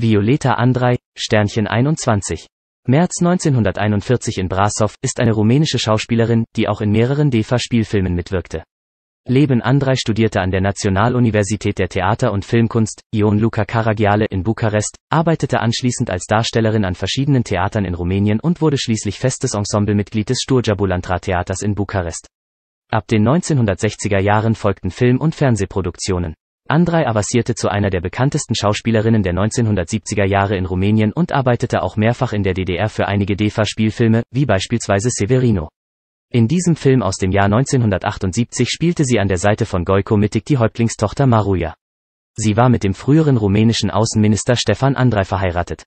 Violeta Andrei, Sternchen 21. März 1941 in Brasov, ist eine rumänische Schauspielerin, die auch in mehreren DEFA-Spielfilmen mitwirkte. Leben Andrei studierte an der Nationaluniversität der Theater- und Filmkunst, Ion Luca Caragiale in Bukarest, arbeitete anschließend als Darstellerin an verschiedenen Theatern in Rumänien und wurde schließlich festes Ensemblemitglied des Sturgia Bulantra Theaters in Bukarest. Ab den 1960er Jahren folgten Film- und Fernsehproduktionen. Andrei avancierte zu einer der bekanntesten Schauspielerinnen der 1970er Jahre in Rumänien und arbeitete auch mehrfach in der DDR für einige DEFA-Spielfilme, wie beispielsweise Severino. In diesem Film aus dem Jahr 1978 spielte sie an der Seite von Goiko Mittig die Häuptlingstochter Maruja. Sie war mit dem früheren rumänischen Außenminister Stefan Andrei verheiratet.